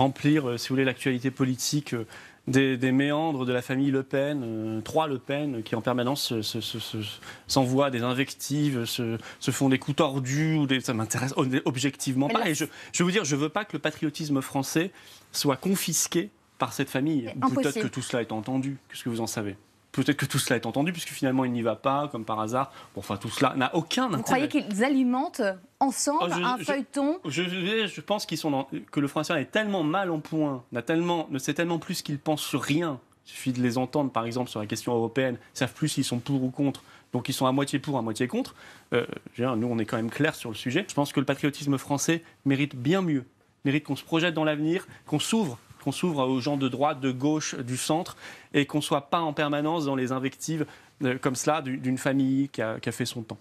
remplir, euh, si vous voulez, l'actualité politique. Euh, des, méandres de la famille Le Pen, euh, trois Le Pen, qui en permanence s'envoient des invectives, se, font des coups tordus, ou des, ça m'intéresse objectivement pas. je, veux vous dire, je veux pas que le patriotisme français soit confisqué par cette famille. Peut-être que tout cela est entendu. Qu'est-ce que vous en savez Peut-être que tout cela est entendu, puisque finalement il n'y va pas, comme par hasard. enfin, tout cela n'a aucun intérêt. Vous croyez qu'ils alimentent ensemble oh, un feuilleton je, je pense qu'ils sont que le français est tellement mal en point, tellement, ne sait tellement plus qu'il pense sur rien. Il suffit de les entendre, par exemple, sur la question européenne, ils savent plus s'ils sont pour ou contre. Donc ils sont à moitié pour, à moitié contre. Euh, nous, on est quand même clair sur le sujet. Je pense que le patriotisme français mérite bien mieux, mérite qu'on se projette dans l'avenir, qu'on s'ouvre qu'on s'ouvre aux gens de droite, de gauche, du centre, et qu'on ne soit pas en permanence dans les invectives euh, comme cela d'une famille qui a fait son temps.